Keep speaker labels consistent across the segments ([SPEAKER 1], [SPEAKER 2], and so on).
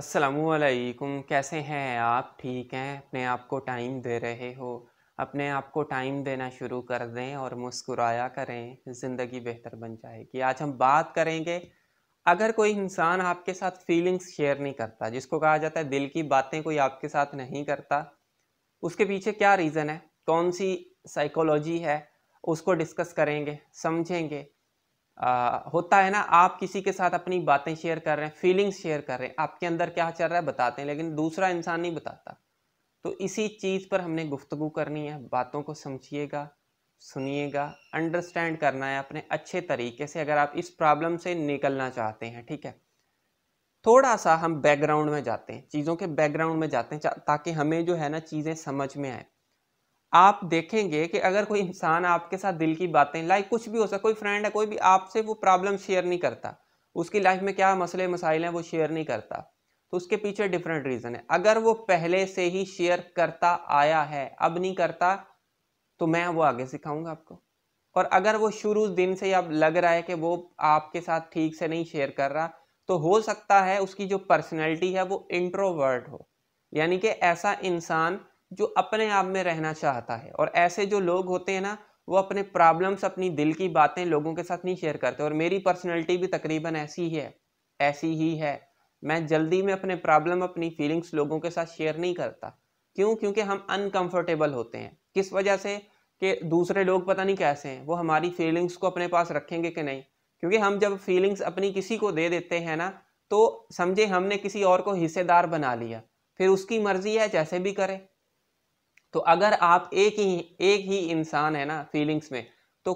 [SPEAKER 1] असलकुम कैसे हैं आप ठीक हैं अपने आप को टाइम दे रहे हो अपने आप को टाइम देना शुरू कर दें और मुस्कुराया करें ज़िंदगी बेहतर बन जाएगी आज हम बात करेंगे अगर कोई इंसान आपके साथ फीलिंग्स शेयर नहीं करता जिसको कहा जाता है दिल की बातें कोई आपके साथ नहीं करता उसके पीछे क्या रीज़न है कौन सी साइकोलॉजी है उसको डिस्कस करेंगे समझेंगे आ, होता है ना आप किसी के साथ अपनी बातें शेयर कर रहे हैं फीलिंग्स शेयर कर रहे हैं आपके अंदर क्या चल रहा है बताते हैं लेकिन दूसरा इंसान नहीं बताता तो इसी चीज़ पर हमने गुफ्तु करनी है बातों को समझिएगा सुनिएगा अंडरस्टैंड करना है अपने अच्छे तरीके से अगर आप इस प्रॉब्लम से निकलना चाहते हैं ठीक है थोड़ा सा हम बैकग्राउंड में जाते हैं चीज़ों के बैकग्राउंड में जाते हैं ताकि हमें जो है ना चीज़ें समझ में आए आप देखेंगे कि अगर कोई इंसान आपके साथ दिल की बातें लाइक कुछ भी हो सकता कोई फ्रेंड है कोई भी आपसे वो प्रॉब्लम शेयर नहीं करता उसकी लाइफ में क्या मसले मसाइल हैं वो शेयर नहीं करता तो उसके पीछे डिफरेंट रीज़न है अगर वो पहले से ही शेयर करता आया है अब नहीं करता तो मैं वो आगे सिखाऊंगा आपको और अगर वो शुरू दिन से ही अब लग रहा है कि वो आपके साथ ठीक से नहीं शेयर कर रहा तो हो सकता है उसकी जो पर्सनैलिटी है वो इंट्रोवर्ड हो यानी कि ऐसा इंसान जो अपने आप में रहना चाहता है और ऐसे जो लोग होते हैं ना वो अपने प्रॉब्लम्स अपनी दिल की बातें लोगों के साथ नहीं शेयर करते और मेरी पर्सनैलिटी भी तकरीबन ऐसी ही है ऐसी ही है मैं जल्दी में अपने प्रॉब्लम अपनी फीलिंग्स लोगों के साथ शेयर नहीं करता क्यों क्योंकि हम अनकंफर्टेबल होते हैं किस वजह से कि दूसरे लोग पता नहीं कैसे हैं वो हमारी फीलिंग्स को अपने पास रखेंगे कि नहीं क्योंकि हम जब फीलिंग्स अपनी किसी को दे देते हैं ना तो समझे हमने किसी और को हिस्सेदार बना लिया फिर उसकी मर्जी है जैसे भी करें तो अगर आप एक ही एक ही इंसान है ना फीलिंग्स में तो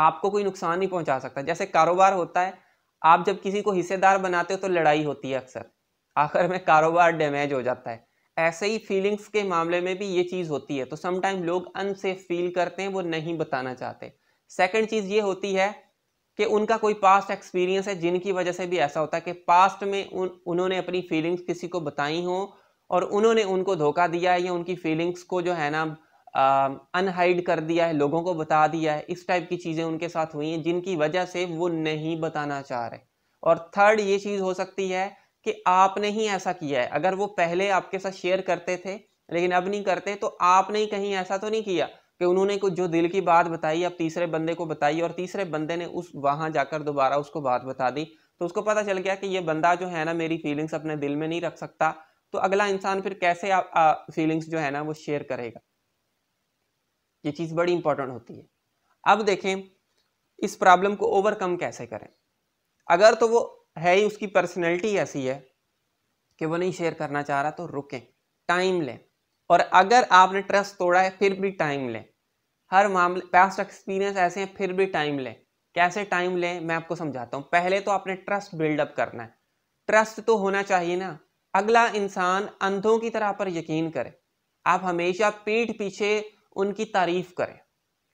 [SPEAKER 1] आपको कोई नुकसान नहीं पहुंचा सकता जैसे कारोबार होता है आप जब किसी को हिस्सेदार बनाते हो तो लड़ाई होती है अक्सर आखिर में कारोबार डैमेज हो जाता है ऐसे ही फीलिंग्स के मामले में भी ये चीज़ होती है तो समटाइम लोग अनसेफ फील करते हैं वो नहीं बताना चाहते सेकेंड चीज़ ये होती है कि उनका कोई पास्ट एक्सपीरियंस है जिनकी वजह से भी ऐसा होता है कि पास्ट में उन उन्होंने अपनी फीलिंग्स किसी को बताई हों और उन्होंने उनको धोखा दिया है या उनकी फीलिंग्स को जो है ना अनहाइड कर दिया है लोगों को बता दिया है इस टाइप की चीज़ें उनके साथ हुई हैं जिनकी वजह से वो नहीं बताना चाह रहे और थर्ड ये चीज़ हो सकती है कि आपने ही ऐसा किया है अगर वो पहले आपके साथ शेयर करते थे लेकिन अब नहीं करते तो आपने ही कहीं ऐसा तो नहीं किया कि उन्होंने कुछ जो दिल की बात बताई अब तीसरे बंदे को बताई और तीसरे बंदे ने उस वहाँ जाकर दोबारा उसको बात बता दी तो उसको पता चल गया कि ये बंदा जो है ना मेरी फीलिंग्स अपने दिल में नहीं रख सकता तो अगला इंसान फिर कैसे आप फीलिंग्स जो है ना वो शेयर करेगा ये चीज़ बड़ी इंपॉर्टेंट होती है अब देखें इस प्रॉब्लम को ओवरकम कैसे करें अगर तो वो है ही उसकी पर्सनैलिटी ऐसी है कि वो नहीं शेयर करना चाह रहा तो रुकें टाइम लें और अगर आपने ट्रस्ट तोड़ा है फिर भी टाइम लें हर मामले पास्ट एक्सपीरियंस ऐसे हैं फिर भी टाइम लें कैसे टाइम लें मैं आपको समझाता हूँ पहले तो आपने ट्रस्ट बिल्डअप करना है ट्रस्ट तो होना चाहिए ना अगला इंसान अंधों की तरह पर यकीन करे आप हमेशा पीठ पीछे उनकी तारीफ करें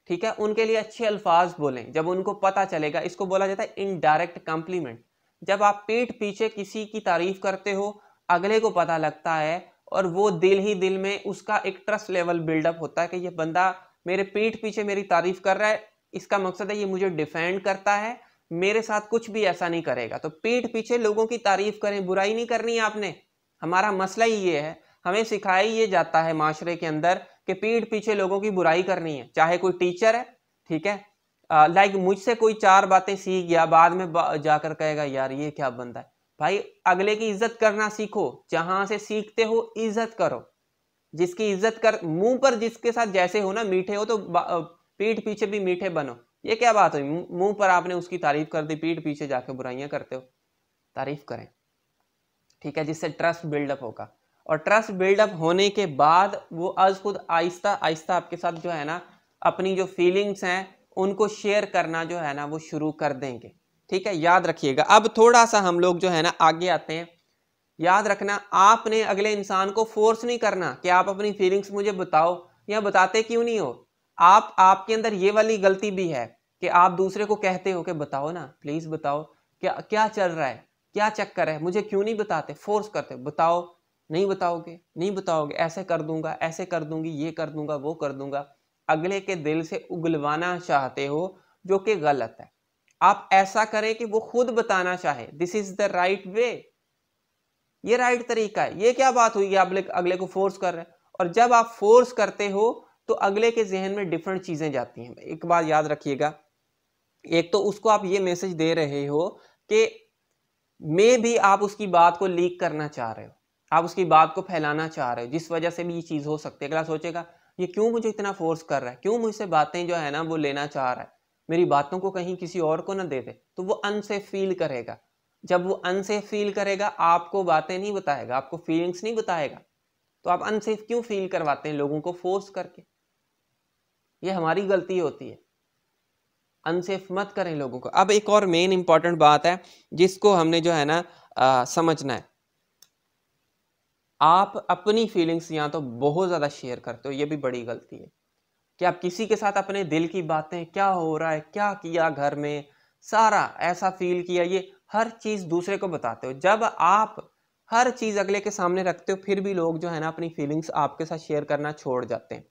[SPEAKER 1] ठीक है उनके लिए अच्छे अल्फाज बोलें जब उनको पता चलेगा इसको बोला जाता है इनडायरेक्ट कॉम्प्लीमेंट जब आप पीठ पीछे किसी की तारीफ करते हो अगले को पता लगता है और वो दिल ही दिल में उसका एक ट्रस्ट लेवल बिल्डअप होता है कि ये बंदा मेरे पीठ पीछे मेरी तारीफ कर रहा है इसका मकसद है ये मुझे डिफेंड करता है मेरे साथ कुछ भी ऐसा नहीं करेगा तो पीठ पीछे लोगों की तारीफ करें बुराई नहीं करनी आपने हमारा मसला ही ये है हमें सिखाया ये जाता है माशरे के अंदर कि पीठ पीछे लोगों की बुराई करनी है चाहे कोई टीचर है ठीक है लाइक मुझसे कोई चार बातें सीख गया बाद में बा, जाकर कहेगा यार ये क्या बंदा है भाई अगले की इज्जत करना सीखो जहां से सीखते हो इज्जत करो जिसकी इज्जत कर मुंह पर जिसके साथ जैसे हो ना मीठे हो तो पीठ पीछे भी मीठे बनो ये क्या बात हुई मुंह पर आपने उसकी तारीफ कर दी पीठ पीछे जाके बुराइयां करते हो तारीफ करें ठीक है जिससे ट्रस्ट बिल्डअप होगा और ट्रस्ट बिल्डअप होने के बाद वो आज खुद आहिस्ता आहिस्ता आपके साथ जो है ना अपनी जो फीलिंग्स हैं उनको शेयर करना जो है ना वो शुरू कर देंगे ठीक है याद रखिएगा अब थोड़ा सा हम लोग जो है ना आगे आते हैं याद रखना आपने अगले इंसान को फोर्स नहीं करना कि आप अपनी फीलिंग्स मुझे बताओ या बताते क्यों नहीं हो आप आपके अंदर ये वाली गलती भी है कि आप दूसरे को कहते हो कि बताओ ना प्लीज़ बताओ क्या क्या चल रहा है क्या चक्कर है मुझे क्यों नहीं बताते फोर्स करते बताओ नहीं बताओगे नहीं बताओगे ऐसे कर दूंगा ऐसे कर दूंगी ये कर दूंगा वो कर दूंगा अगले के दिल से उगलवाना चाहते हो जो कि गलत है आप ऐसा करें कि वो खुद बताना चाहे this is the right way ये राइट तरीका है ये क्या बात हुई आप अगले को फोर्स कर रहे हैं और जब आप फोर्स करते हो तो अगले के जहन में डिफरेंट चीज़ें जाती हैं एक बात याद रखिएगा एक तो उसको आप ये मैसेज दे रहे हो कि मे भी आप उसकी बात को लीक करना चाह रहे हो आप उसकी बात को फैलाना चाह रहे हो जिस वजह से भी ये चीज़ हो सकती है अगला सोचेगा ये क्यों मुझे इतना फोर्स कर रहा है क्यों मुझसे बातें जो है ना वो लेना चाह रहा है मेरी बातों को कहीं किसी और को ना दे दे तो वो अनसेफ फील करेगा जब वो अनसेफ फील करेगा आपको बातें नहीं बताएगा आपको फीलिंग्स नहीं बताएगा तो आप अनसेफ क्यों फील करवाते हैं लोगों को फोर्स करके ये हमारी गलती होती है अनसेफ मत करें लोगों को अब एक और मेन इंपॉर्टेंट बात है जिसको हमने जो है ना आ, समझना है आप अपनी फीलिंग्स या तो बहुत ज़्यादा शेयर करते हो ये भी बड़ी गलती है कि आप किसी के साथ अपने दिल की बातें क्या हो रहा है क्या किया घर में सारा ऐसा फील किया ये हर चीज़ दूसरे को बताते हो जब आप हर चीज़ अगले के सामने रखते हो फिर भी लोग जो है ना अपनी फीलिंग्स आपके साथ शेयर करना छोड़ जाते हैं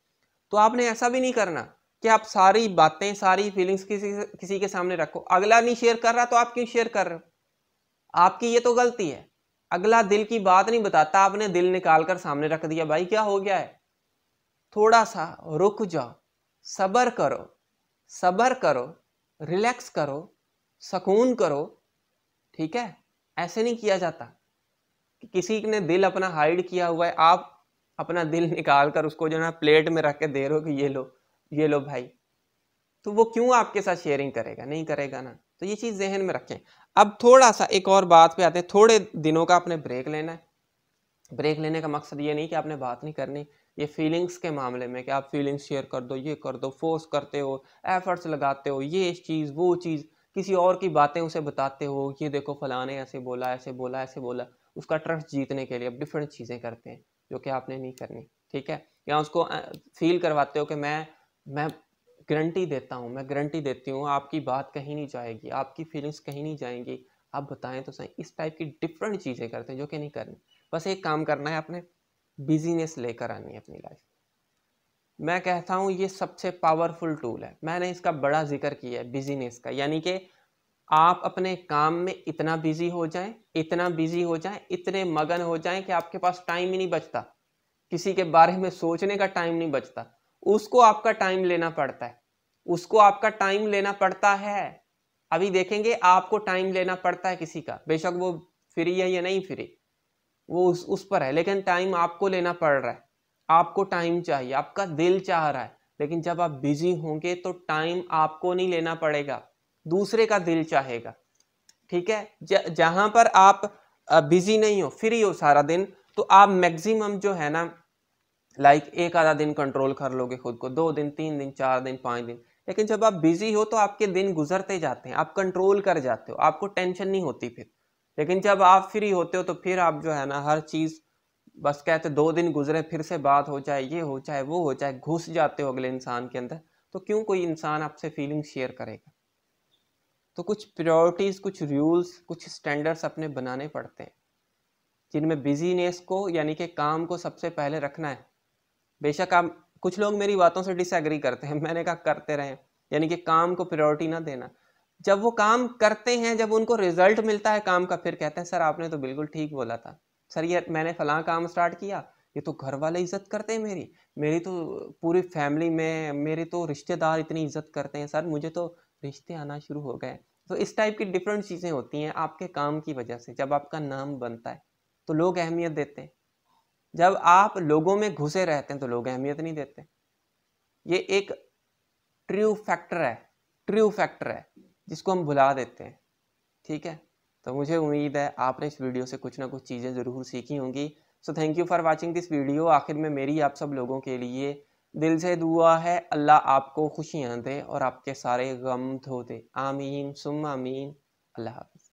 [SPEAKER 1] तो आपने ऐसा भी नहीं करना कि आप सारी बातें सारी फीलिंग्स किसी किसी के सामने रखो अगला नहीं शेयर कर रहा तो आप क्यों शेयर कर रहे हो आपकी ये तो गलती है अगला दिल की बात नहीं बताता आपने दिल निकाल कर सामने रख दिया भाई क्या हो गया है थोड़ा सा रुक जाओ सब्र करो सब्र करो रिलैक्स करो सकून करो ठीक है ऐसे नहीं किया जाता कि किसी ने दिल अपना हाइड किया हुआ है आप अपना दिल निकाल कर उसको जो है प्लेट में रख के दे रहे हो कि ये लो ये लो भाई तो वो क्यों आपके साथ शेयरिंग करेगा नहीं करेगा ना तो ये चीज़ जहन में रखें अब थोड़ा सा एक और बात पे आते हैं थोड़े दिनों का आपने ब्रेक लेना है ब्रेक लेने का मकसद ये नहीं कि आपने बात नहीं करनी ये फीलिंग्स के मामले में कि आप फीलिंग्स शेयर कर दो ये कर दो फोर्स करते हो एफर्ट्स लगाते हो ये चीज़ वो चीज़ किसी और की बातें उसे बताते हो ये देखो फलाने ऐसे बोला ऐसे बोला ऐसे बोला उसका ट्रस्ट जीतने के लिए अब डिफरेंट चीज़ें करते हैं जो कि आपने नहीं करनी ठीक है या उसको फील करवाते हो कि मैं मैं गारंटी देता हूँ मैं गारंटी देती हूँ आपकी बात कहीं नहीं जाएगी आपकी फीलिंग्स कहीं नहीं जाएंगी आप बताएं तो सही इस टाइप की डिफरेंट चीज़ें करते हैं जो कि नहीं करनी बस एक काम करना है आपने बिजीनेस लेकर आनी है अपनी लाइफ मैं कहता हूँ ये सबसे पावरफुल टूल है मैंने इसका बड़ा जिक्र किया है बिजीनेस का यानी कि आप अपने काम में इतना बिजी हो जाएं इतना बिजी हो जाएं इतने मगन हो जाएं कि आपके पास टाइम ही नहीं बचता किसी के बारे में सोचने का टाइम नहीं बचता उसको आपका टाइम लेना पड़ता है उसको आपका टाइम लेना पड़ता है अभी देखेंगे आपको टाइम लेना पड़ता है किसी का बेशक वो फ्री है या नहीं फ्री वो उस उस पर है लेकिन टाइम आपको लेना पड़ रहा है आपको टाइम चाहिए आपका दिल चाह रहा है लेकिन जब आप बिजी होंगे तो टाइम आपको नहीं लेना पड़ेगा दूसरे का दिल चाहेगा ठीक है जहां पर आप बिजी नहीं हो फ्री हो सारा दिन तो आप मैक्सिमम जो है ना लाइक like एक आधा दिन कंट्रोल कर लोगे खुद को दो दिन तीन दिन चार दिन पाँच दिन लेकिन जब आप बिजी हो तो आपके दिन गुजरते जाते हैं आप कंट्रोल कर जाते हो आपको टेंशन नहीं होती फिर लेकिन जब आप फ्री होते हो तो फिर आप जो है ना हर चीज़ बस कहते दो दिन गुजरे फिर से बात हो चाहे ये हो चाहे वो हो चाहे घुस जाते हो अगले इंसान के अंदर तो क्यों कोई इंसान आपसे फीलिंग शेयर करेगा तो कुछ प्रायोरिटीज़ कुछ रूल्स कुछ स्टैंडर्ड्स अपने बनाने पड़ते हैं जिनमें बिजीनेस को यानी कि काम को सबसे पहले रखना है बेशक आप कुछ लोग मेरी बातों से डिसएग्री करते हैं मैंने कहा करते रहें यानी कि काम को प्रायोरिटी ना देना जब वो काम करते हैं जब उनको रिजल्ट मिलता है काम का फिर कहते हैं सर आपने तो बिल्कुल ठीक बोला था सर ये मैंने फलां काम स्टार्ट किया ये तो घर वाले इज्जत करते हैं मेरी मेरी तो पूरी फैमिली में मेरे तो रिश्तेदार इतनी इज्जत करते हैं सर मुझे तो रिश्ते आना शुरू हो गए तो इस टाइप की डिफरेंट चीज़ें होती हैं आपके काम की वजह से जब आपका नाम बनता है तो लोग अहमियत देते हैं जब आप लोगों में घुसे रहते हैं तो लोग अहमियत नहीं देते ये एक ट्रू फैक्टर है ट्रू फैक्टर है जिसको हम भुला देते हैं ठीक है तो मुझे उम्मीद है आपने इस वीडियो से कुछ ना कुछ चीज़ें ज़रूर सीखी होंगी so thank you for watching this video आखिर में मेरी आप सब लोगों के लिए दिल से दुआ है अल्लाह आपको खुशियाँ दे और आपके सारे गम धो दे आमीन सुम आमीन अल्लाह